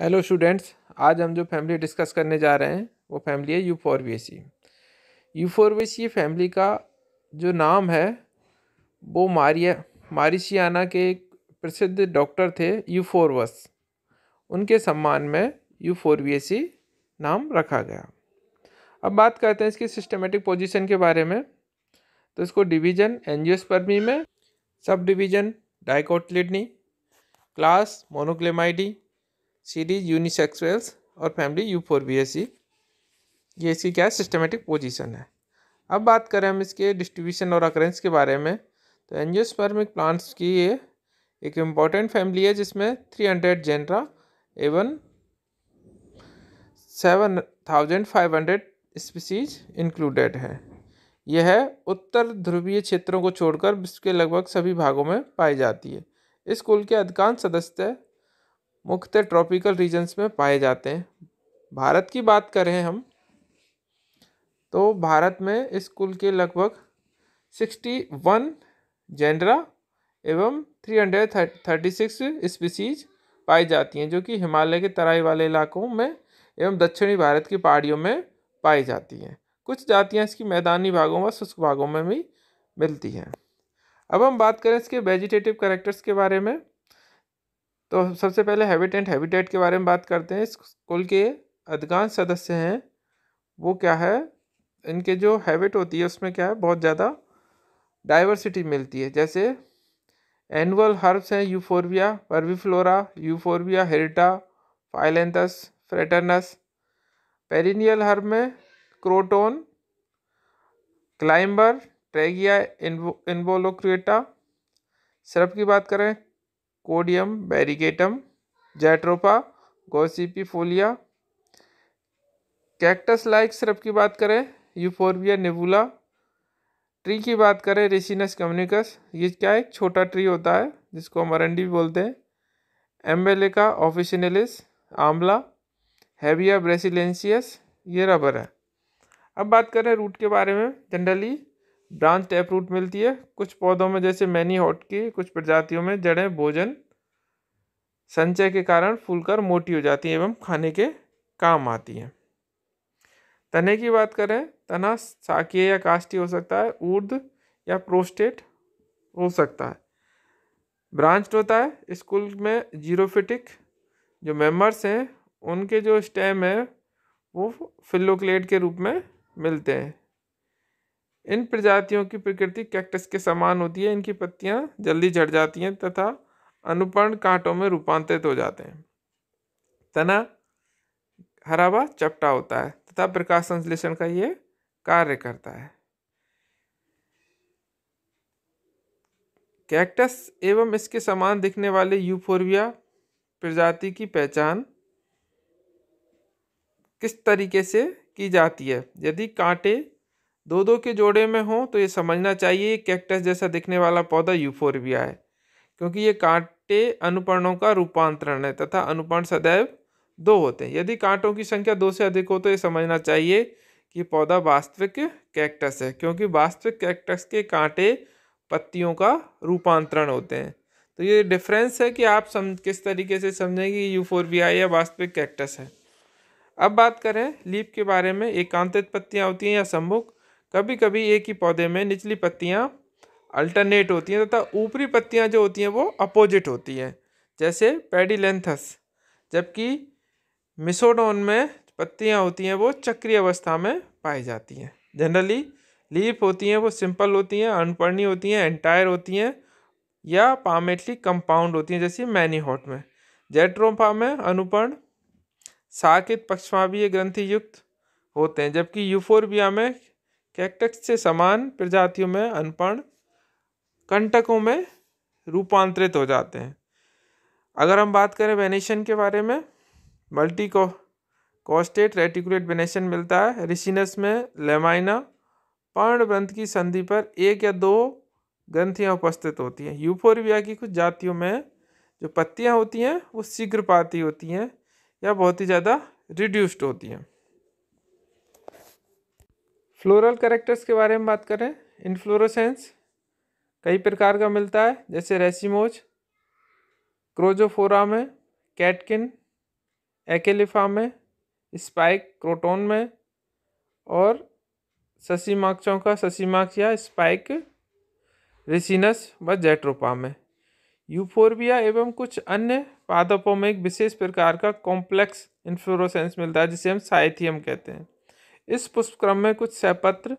hello students आज हम जो फैमिली डिस्कस करने जा रहे हैं वो फैमिली है Euphorbiaceae Euphorbiaceae family का जो नाम है वो मारिया मारिशियाना के एक प्रसिद्ध डॉक्टर थे यू फोर वस उनके सम्मान में यू फोर बी सी नाम रखा गया अब बात करते हैं इसके सिस्टमेटिक पोजीशन के बारे में तो इसको डिवीजन एनजियोस्पर्मी में sub division dicotyledonae class monochlamydeae series unisexuales और family Euphorbiaceae ये इसकी क्या है सिस्टमेटिक पोजीशन है अब बात करें हम इसके डिस्ट्रीब्यूशन और अक्रेंस के बारे में तो एनजियोस्पर्मिक प्लांट्स की ये एक इम्पॉर्टेंट फैमिली है जिसमें थ्री हंड्रेड जेनरा एवन seven thousand five hundred species included है यह उत्तर ध्रुवीय क्षेत्रों को छोड़कर विश्व के लगभग सभी भागों में पाई जाती है इस कुल के अधिकांश सदस्य मुख्यतः ट्रॉपिकल रीजन्स में पाए जाते हैं भारत की बात करें हम तो भारत में इस कुल के लगभग सिक्सटी वन जेंड्रा एवं three hundred thirty six species पाई जाती हैं जो कि हिमालय के तराई वाले इलाकों में एवं दक्षिणी भारत की पहाड़ियों में पाई जाती हैं कुछ जातियाँ इसकी मैदानी भागों व शुष्क भागों में भी मिलती हैं अब हम बात करें इसके वेजिटेटिव करेक्टर्स के बारे में तो सबसे पहले हैबिटेंट हैबिटेट के बारे में बात करते हैं इस कुल के अधिकांश सदस्य हैं वो क्या है इनके जो हैबिट होती है उसमें क्या है बहुत ज़्यादा डाइवर्सिटी मिलती है जैसे एनुअल हर्ब्स हैं Euphorbia parviflora Euphorbia hirta Phyllanthus fraternus perennial herb में क्रोटोन क्लाइंबर ट्रेगिया इन्वोलोक्रिएटा सिर्फ की बात करें कोडियम बैरिगेटम जैट्रोपा फोलिया कैक्टस लाइक सिरप की बात करें यूफोरबिया नेबुला ट्री की बात करें रेसिनस कम्युनिकस ये क्या एक छोटा ट्री होता है जिसको हम अरंडी भी बोलते हैं एम्बेलिका ऑफिशनलिस आंवला हैविया ब्रेसिलेंसियस ये रबर है अब बात करें रूट के बारे में जनरली ब्रांच टैप रूट मिलती है कुछ पौधों में जैसे मैनी हॉट की कुछ प्रजातियों में जड़ें भोजन संचय के कारण फूलकर मोटी हो जाती हैं एवं खाने के काम आती हैं तने की बात करें तना साकीय या काष्टी हो सकता है ऊर्द या प्रोस्टेट हो सकता है ब्रांच होता है स्कूल में जीरोफिटिक जो मेम्बर्स हैं उनके जो स्टेम है वो फिलोक्लेट के रूप में मिलते हैं इन प्रजातियों की प्रकृति कैक्टस के समान होती है इनकी पत्तियां जल्दी झड़ जाती हैं तथा अनुपर्ण कांटों में रूपांतरित हो जाते हैं तना हरावा चपटा होता है तथा प्रकाश संश्लेषण का ये कार्य करता है कैक्टस एवं इसके समान दिखने वाले यूफोरविया प्रजाति की पहचान किस तरीके से की जाती है यदि कांटे दो दो के जोड़े में हो तो ये समझना चाहिए कैक्टस जैसा दिखने वाला पौधा यूफोरबिया है क्योंकि ये कांटे अनुपर्णों का रूपांतरण है तथा अनुपर्ण सदैव दो होते हैं यदि कांटों की संख्या दो से अधिक हो तो ये समझना चाहिए कि पौधा वास्तविक कैक्टस है क्योंकि वास्तविक कैक्टस के कांटे पत्तियों का रूपांतरण होते हैं तो ये डिफरेंस है कि आप सम किस तरीके से समझेंगे कि यूफोरबिया या वास्तविक कैक्टस है अब बात करें लीप के बारे में एकांतित पत्तियाँ होती हैं या सम्मुख कभी कभी एक ही पौधे में निचली पत्तियाँ अल्टरनेट होती हैं तथा ऊपरी पत्तियाँ जो होती हैं वो अपोजिट होती हैं जैसे पेडीलेंथस जबकि मिसोडोन में पत्तियाँ होती हैं वो चक्रीय अवस्था में पाई जाती हैं जनरली लीफ होती हैं वो सिंपल होती हैं अनपर्णी होती हैं एंटायर होती हैं या पामेटली कंपाउंड होती हैं जैसे मैनीहॉट में जेट्रोफा में अनुपर्ण साकित पक्षमा भी ग्रंथि युक्त होते हैं जबकि यूफोरबिया में कैक्टस से समान प्रजातियों में अनपर्ण कंटकों में रूपांतरित हो जाते हैं अगर हम बात करें वेनेशन के बारे में मल्टी को कॉस्टेट रेटिकुलेट वेनेशन मिलता है रिसिनस में लेमाइना पर्ण ग्रंथ की संधि पर एक या दो ग्रंथियाँ उपस्थित होती हैं यूफोरबिया की कुछ जातियों में जो पत्तियाँ होती हैं वो शीघ्रपाती होती हैं या बहुत ही ज़्यादा रिड्यूस्ड होती हैं फ्लोरल करेक्टर्स के बारे में बात करें इन्फ्लोरोसेंस कई प्रकार का मिलता है जैसे रेसिमोज क्रोजोफोरा में कैटकिन एकेलिफा में स्पाइक क्रोटोन में और ससीमाक्षों का ससीमाक्स या स्पाइक रेसिनस व जेट्रोपा में यूफोरबिया एवं कुछ अन्य पादपों में एक विशेष प्रकार का कॉम्प्लेक्स इन्फ्लोरोसेंस मिलता है जिसे हम साइथियम कहते हैं इस पुष्पक्रम में कुछ सहपत्र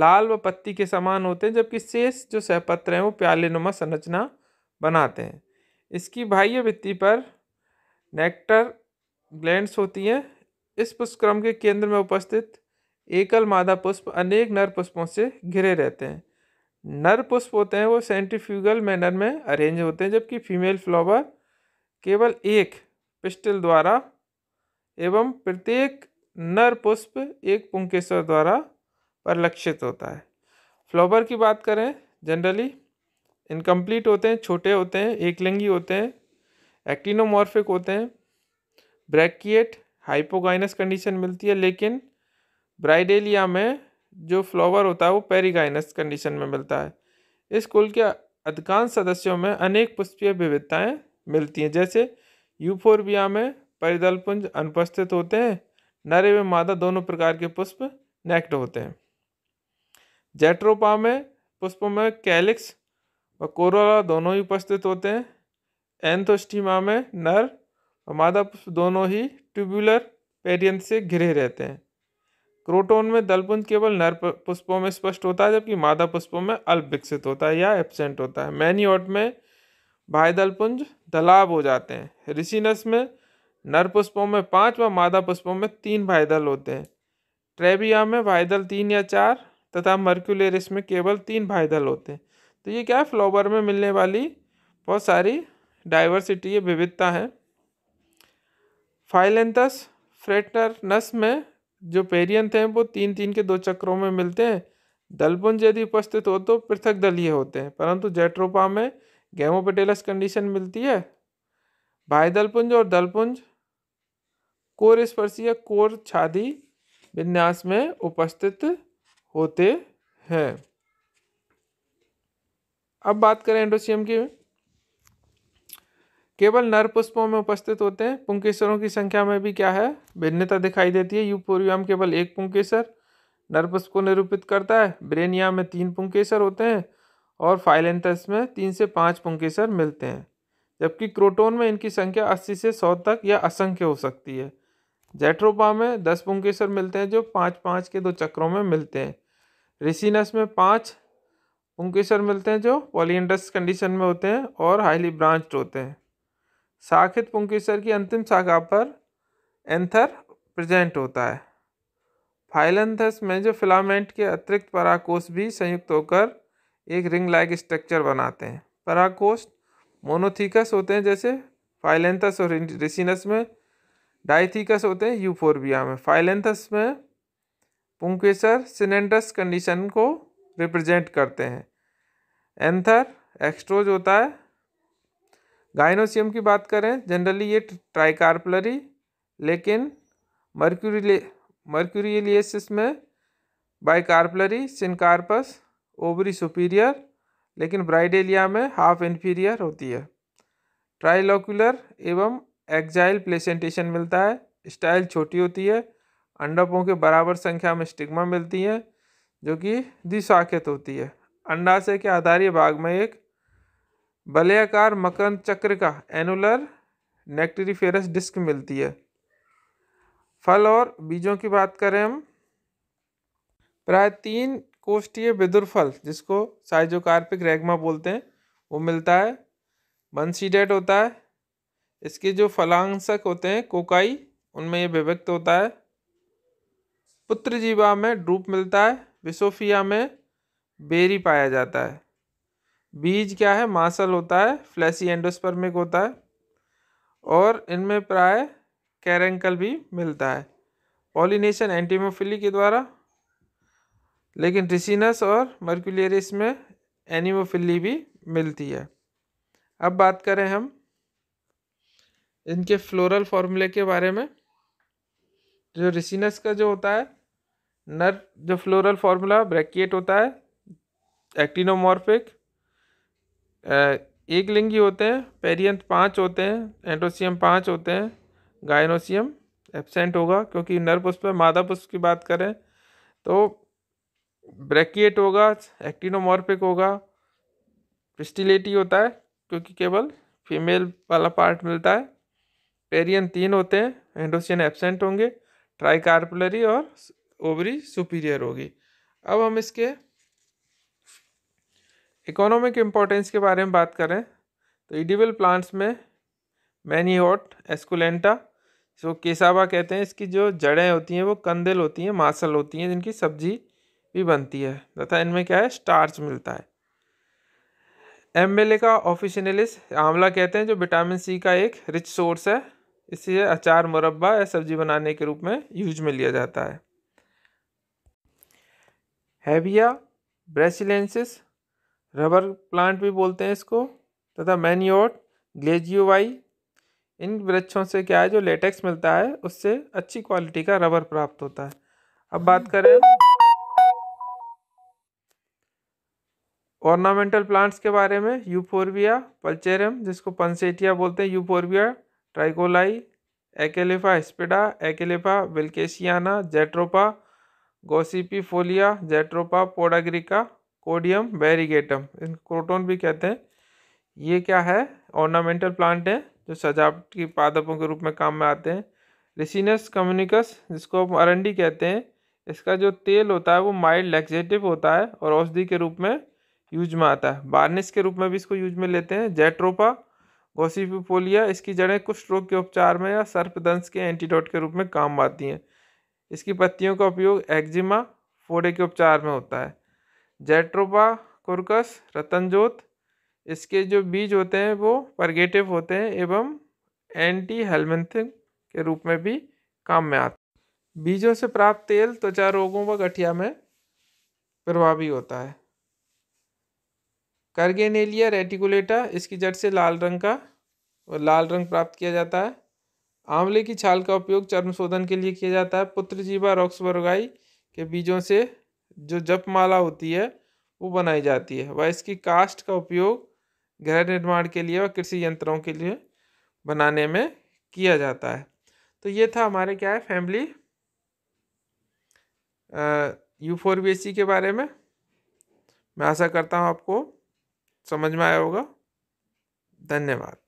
लाल व पत्ती के समान होते हैं जबकि शेष जो सहपत्र हैं वो प्याले नुमा संरचना बनाते हैं इसकी बाह्य भित्ति पर नेक्टर ग्लैंड्स होती हैं इस पुष्पक्रम के केंद्र में उपस्थित एकल मादा पुष्प अनेक नर पुष्पों से घिरे रहते हैं नर पुष्प होते हैं वो सेंट्रीफ्यूगल मैनर में अरेंज होते हैं जबकि फीमेल फ्लावर केवल एक पिस्टल द्वारा एवं प्रत्येक नर पुष्प एक पुंकेश्वर द्वारा परिलक्षित होता है फ्लावर की बात करें जनरली इनकम्प्लीट होते हैं छोटे होते हैं एकलिंगी होते हैं एक्टिनोमॉर्फिक होते हैं ब्रैकिएट हाइपोगाइनस कंडीशन मिलती है लेकिन ब्राइडेलिया में जो फ्लावर होता है वो पेरीगाइनस कंडीशन में मिलता है इस कुल के अधिकांश सदस्यों में अनेक पुष्पीय विविधताएँ मिलती हैं जैसे यूफोरबिया में परिदलपुंज अनुपस्थित होते हैं नर एवं मादा दोनों प्रकार के पुष्प नेक्ट होते हैं जेट्रोपा में पुष्पों में कैलिक्स और कोरोला दोनों ही उपस्थित होते हैं एंथोस्टीमा में नर और मादा पुष्प दोनों ही ट्यूबुलर पेरियंत से घिरे रहते हैं क्रोटोन में दलपुंज केवल नर पुष्पों में स्पष्ट होता है जबकि मादा पुष्पों में अल्प विकसित होता है या एब्सेंट होता है मैनी में भाई दलपुंज दलाब हो जाते हैं ऋषिनस में नर पुष्पों में पाँच व मादा पुष्पों में तीन वायदल होते हैं ट्रेबिया में वायदल तीन या चार तथा मर्क्यूलेरिस में केवल तीन वायदल होते हैं तो ये क्या है फ्लावर में मिलने वाली बहुत सारी डाइवर्सिटी विविधता है फाइलेंथस नस में जो पेरियंथ हैं वो तीन तीन के दो चक्रों में मिलते हैं दलपुंज यदि उपस्थित हो तो पृथक दलीय होते हैं परंतु जेट्रोपा में गैमोपेटेलस कंडीशन मिलती है भाई दलपुंज और दलपुंज कोर स्पर्शी या कोर छादी विन्यास में उपस्थित होते हैं अब बात करें एंडोसियम की केवल नर पुष्पों में उपस्थित होते हैं पुंकेसरों की संख्या में भी क्या है भिन्नता दिखाई देती है यूपोरियम केवल एक पुंकेसर नर पुष्प को निरूपित करता है ब्रेनिया में तीन पुंकेसर होते हैं और फाइलेंथस में तीन से पाँच पुंकेसर मिलते हैं जबकि क्रोटोन में इनकी संख्या अस्सी से सौ तक या असंख्य हो सकती है जैट्रोपा में दस पुंकेसर मिलते हैं जो पाँच पाँच के दो चक्रों में मिलते हैं रिसिनस में पाँच पुंकेसर मिलते हैं जो पॉलियंडस कंडीशन में होते हैं और हाईली ब्रांच्ड होते हैं शाखित पुंकेसर की अंतिम शाखा पर एंथर प्रेजेंट होता है फाइलेंथस में जो फिलामेंट के अतिरिक्त पराकोष भी संयुक्त होकर एक रिंग लाइक स्ट्रक्चर बनाते हैं पराकोष मोनोथिकस होते हैं जैसे फाइलेंथस और रिसिनस में डाइथिकस होते हैं यूफोरबिया में फाइलेंथस में पुंकेसर सिनेंडस कंडीशन को रिप्रेजेंट करते हैं एंथर एक्स्ट्रोज होता है गाइनोसियम की बात करें जनरली ये ट्राइकार्पलरी लेकिन मर्क्यूरी मर्क्यूरियलियसिस में बाइकार्पलरी सिनकार्पस ओवरी सुपीरियर लेकिन ब्राइडेलिया में हाफ इन्फीरियर होती है ट्राइलोकुलर एवं एक्जाइल प्लेसेंटेशन मिलता है स्टाइल छोटी होती है अंडपों के बराबर संख्या में स्टिग्मा मिलती हैं जो कि द्विशाखित होती है अंडाशय के आधारीय भाग में एक बलयाकार मकरंद चक्र का एनुलर नेक्टरीफेरस डिस्क मिलती है फल और बीजों की बात करें हम प्राय तीन कोष्ठीय विदुर फल जिसको साइजोकार्पिक रेगमा बोलते हैं वो मिलता है वन सीडेड होता है इसके जो फलांशक होते हैं कोकाई उनमें ये विभक्त होता है पुत्र जीवा में ड्रूप मिलता है विसोफिया में बेरी पाया जाता है बीज क्या है मासल होता है फ्लैसी एंडोस्पर्मिक होता है और इनमें प्राय कैरेंकल भी मिलता है पॉलिनेशन एंटीमोफिली के द्वारा लेकिन रिसिनस और मर्कुलरिस में एनिमोफिली भी मिलती है अब बात करें हम इनके फ्लोरल फार्मूले के बारे में जो रिसिनस का जो होता है नर जो फ्लोरल फार्मूला ब्रैकेट होता है एक्टिनोमॉर्फिक एक लिंगी होते हैं पेरियंत पाँच होते हैं एंटोसियम पाँच होते हैं गायनोसियम एबसेंट होगा क्योंकि नर पुष्प मादा पुष्प की बात करें तो ब्रैकेट होगा एक्टिनोमॉर्फिक होगा पिस्टिलेटी होता है क्योंकि केवल फीमेल वाला पार्ट मिलता है पेरियन तीन होते हैं एंडोसियन एबसेंट होंगे ट्राइकार्पुलरी और ओवरी सुपीरियर होगी अब हम इसके इकोनॉमिक इम्पोर्टेंस के बारे में बात करें तो इडिबल प्लांट्स में मैनी मैनीहॉट एस्कुलेंटा जो केसावा कहते हैं इसकी जो जड़ें होती हैं वो कंदेल होती हैं मासल होती हैं जिनकी सब्जी भी बनती है तथा इनमें क्या है स्टार्च मिलता है एम्बेलिका ऑफिशनलिस आंवला कहते हैं जो विटामिन सी का एक रिच सोर्स है इसे अचार मुरब्बा या सब्जी बनाने के रूप में यूज में लिया जाता है हैविया ब्रेसिलेंसिस रबर प्लांट भी बोलते हैं इसको तथा मैन्योट ग्लेजियोवाई इन वृक्षों से क्या है जो लेटेक्स मिलता है उससे अच्छी क्वालिटी का रबर प्राप्त होता है अब बात करें ऑर्नामेंटल प्लांट्स के बारे में यूफोरबिया पल्चेरम जिसको पंसेटिया बोलते हैं Euphorbia tirucalli Acalypha hispida Acalypha wilkesiana Jatropha gossypiifolia Jatropha podagrica Codiaeum variegatum इन क्रोटोन भी कहते हैं ये क्या है ऑर्नामेंटल प्लांट हैं जो सजावट की पादपों के रूप में काम में आते हैं रिसिनस कम्युनिकस जिसको हम अरंडी कहते हैं इसका जो तेल होता है वो माइल्ड लैक्सेटिव होता है और औषधि के रूप में यूज में आता है बार्निस के रूप में भी इसको यूज में लेते हैं जेट्रोपा गोसीपोलिया इसकी जड़ें कुछ रोग के उपचार में या सर्पदंश के एंटीडोट के रूप में काम आती हैं इसकी पत्तियों का उपयोग एक्जिमा फोड़े के उपचार में होता है जेट्रोपा कुरकस रतनजोत इसके जो बीज होते हैं वो परगेटिव होते हैं एवं एंटी हेलमेंथिंग के रूप में भी काम में आते बीजों से प्राप्त तेल त्वचा रोगों व गठिया में प्रभावी होता है करगेनेलिया रेटिकुलेटा इसकी जड़ से लाल रंग का और लाल रंग प्राप्त किया जाता है आंवले की छाल का उपयोग चर्म शोधन के लिए किया जाता है पुत्र जीवा रॉक्सबर्गाई के बीजों से जो जपमाला होती है वो बनाई जाती है वह इसकी कास्ट का उपयोग गृह निर्माण के लिए व कृषि यंत्रों के लिए बनाने में किया जाता है तो ये था हमारे क्या है फैमिली यू फोर बी के बारे में मैं आशा करता हूँ आपको समझ में आया होगा धन्यवाद